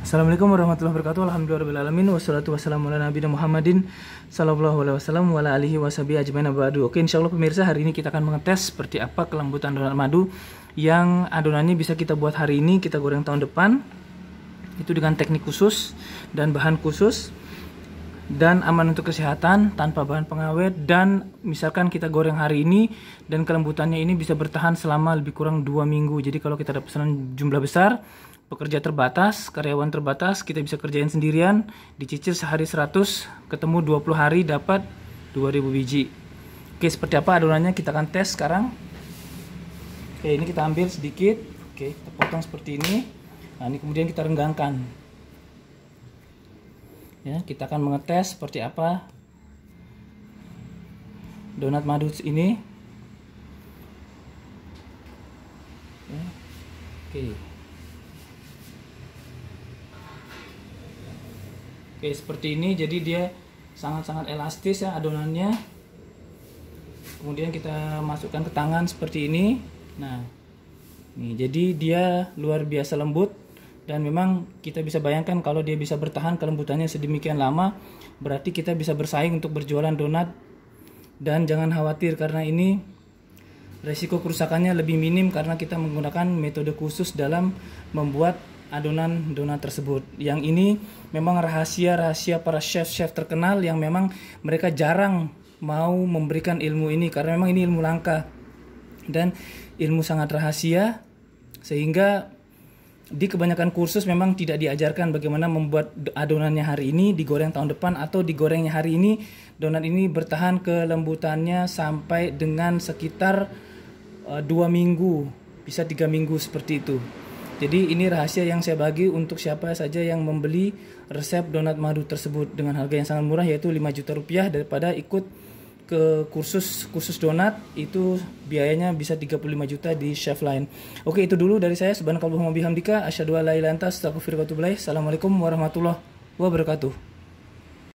Assalamualaikum warahmatullahi wabarakatuh. Alhamdulillahirobbilalamin. Wassalatu wassalamu ala nabi Muhammadin sallallahu alaihi wasallam wa ala alihi wasabi ajmain abadu. Oke, insyaallah pemirsa hari ini kita akan mengetes seperti apa kelembutan donat madu yang adonannya bisa kita buat hari ini, kita goreng tahun depan. Itu dengan teknik khusus dan bahan khusus dan aman untuk kesehatan tanpa bahan pengawet dan misalkan kita goreng hari ini dan kelembutannya ini bisa bertahan selama lebih kurang dua minggu jadi kalau kita ada pesanan jumlah besar pekerja terbatas, karyawan terbatas, kita bisa kerjain sendirian, dicicil sehari 100, ketemu 20 hari dapat 2000 biji. Oke, seperti apa adonannya kita akan tes sekarang. Oke, ini kita ambil sedikit. Oke, kita potong seperti ini. Nah, ini kemudian kita renggangkan. Ya, kita akan mengetes seperti apa donat madu ini. Ya, oke. Oke, seperti ini. Jadi dia sangat-sangat elastis ya adonannya. Kemudian kita masukkan ke tangan seperti ini. Nah, ini jadi dia luar biasa lembut dan memang kita bisa bayangkan kalau dia bisa bertahan kelembutannya sedemikian lama, berarti kita bisa bersaing untuk berjualan donat. Dan jangan khawatir karena ini resiko kerusakannya lebih minim karena kita menggunakan metode khusus dalam membuat adonan donat tersebut. Yang ini memang rahasia-rahasia para chef-chef terkenal yang memang mereka jarang mau memberikan ilmu ini karena memang ini ilmu langka dan ilmu sangat rahasia sehingga di kebanyakan kursus memang tidak diajarkan bagaimana membuat adonannya hari ini digoreng tahun depan atau digorengnya hari ini donat ini bertahan kelembutannya sampai dengan sekitar eh, dua minggu bisa tiga minggu seperti itu jadi ini rahasia yang saya bagi untuk siapa saja yang membeli resep donat madu tersebut dengan harga yang sangat murah yaitu 5 juta rupiah daripada ikut ke kursus kursus donat itu biayanya bisa 35 juta di chef line. Oke itu dulu dari saya subhanakallahumma bihamdika asyhadu an la ilaha illa anta astaghfiruka wa Assalamualaikum warahmatullahi wabarakatuh.